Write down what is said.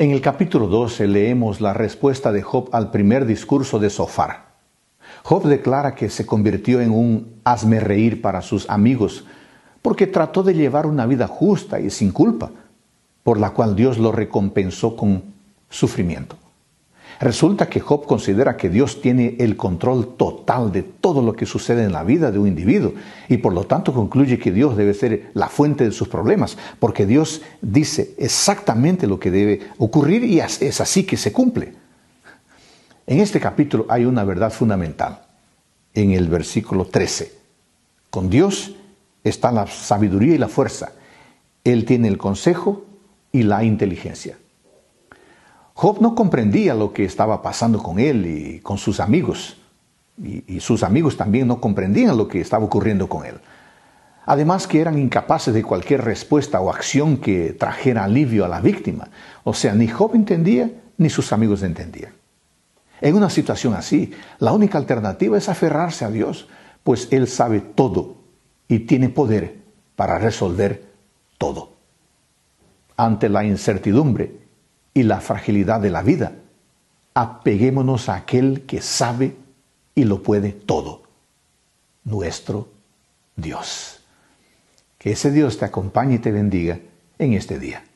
En el capítulo 12 leemos la respuesta de Job al primer discurso de Sofar. Job declara que se convirtió en un hazme reír para sus amigos, porque trató de llevar una vida justa y sin culpa, por la cual Dios lo recompensó con sufrimiento. Resulta que Job considera que Dios tiene el control total de todo lo que sucede en la vida de un individuo y por lo tanto concluye que Dios debe ser la fuente de sus problemas, porque Dios dice exactamente lo que debe ocurrir y es así que se cumple. En este capítulo hay una verdad fundamental, en el versículo 13. Con Dios está la sabiduría y la fuerza. Él tiene el consejo y la inteligencia. Job no comprendía lo que estaba pasando con él y con sus amigos. Y, sus amigos también no comprendían lo que estaba ocurriendo con él. Además que eran incapaces de cualquier respuesta o acción que trajera alivio a la víctima. O sea, ni Job entendía ni sus amigos entendían. En una situación así, la única alternativa es aferrarse a Dios, pues Él sabe todo y tiene poder para resolver todo. Ante la incertidumbre, y la fragilidad de la vida. Apeguémonos a aquel que sabe y lo puede todo, nuestro Dios. Que ese Dios te acompañe y te bendiga en este día.